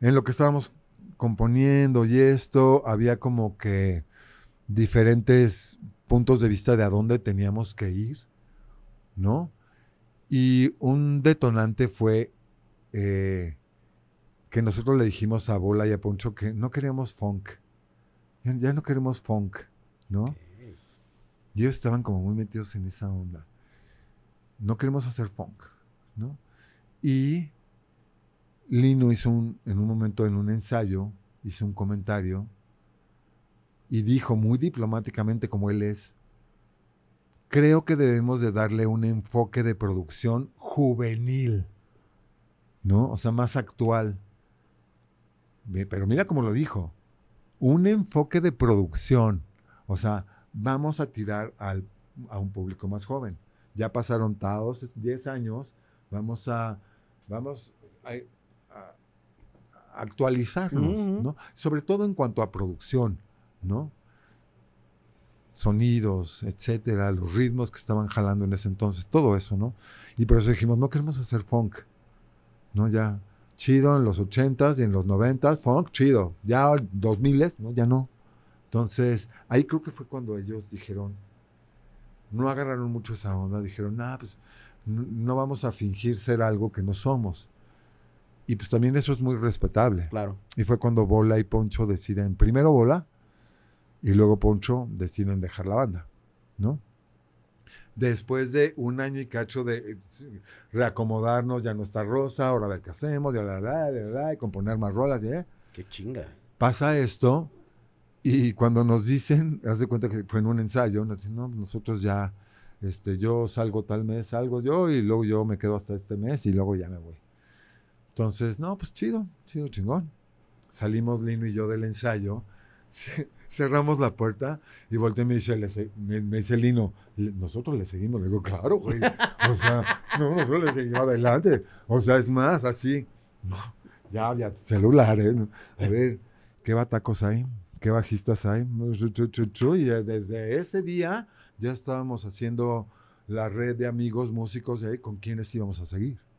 en lo que estábamos componiendo y esto, había como que diferentes puntos de vista de a dónde teníamos que ir, ¿no? Y un detonante fue eh, que nosotros le dijimos a Bola y a Poncho que no queríamos funk. Ya, no queremos funk, ¿no? Y ellos estaban como muy metidos en esa onda. No queremos hacer funk, ¿no? Y Lino hizo un, en un momento, en un ensayo, hizo un comentario y dijo muy diplomáticamente como él es, creo que debemos de darle un enfoque de producción juvenil, ¿no? O sea, más actual. Pero mira cómo lo dijo, un enfoque de producción, o sea, vamos a tirar a un público más joven. Ya pasaron todos 10 años, vamos a, vamos, a, actualizarnos, ¿no? Sobre todo en cuanto a producción, ¿no? Sonidos, etcétera, los ritmos que estaban jalando en ese entonces, todo eso, ¿no? Y por eso dijimos, no queremos hacer funk, ¿no? Ya, chido en los 80 y en los 90s, funk, chido. Ya 2000 miles, ¿no? Ya no. Entonces, ahí creo que fue cuando ellos dijeron, no agarraron mucho esa onda, dijeron, ah, pues no vamos a fingir ser algo que no somos. Y pues también eso es muy respetable. Claro. Y fue cuando Bola y Poncho deciden, primero Bola y luego Poncho deciden dejar la banda, ¿no? Después de un año y cacho de eh, reacomodarnos, ya no está Rosa, ahora a ver qué hacemos, la, y componer más rolas, ¿eh? Qué chinga. Pasa esto y cuando nos dicen, haz de cuenta que fue en un ensayo, nos dicen, no, pues, nosotros ya, este, yo salgo tal mes, salgo yo y luego yo me quedo hasta este mes y luego ya me voy. Entonces, no, pues chido, chido, chingón. Salimos Lino y yo del ensayo, cerramos la puerta y volteé y me dice, me, dice Lino, nosotros le seguimos. Le digo, claro, güey. O sea, no, nosotros le seguimos adelante. O sea, es más, así. ya, había celular, ¿eh? A ver, ¿qué batacos hay? ¿Qué bajistas hay? Y desde ese día ya estábamos haciendo la red de amigos músicos con quienes íbamos a seguir.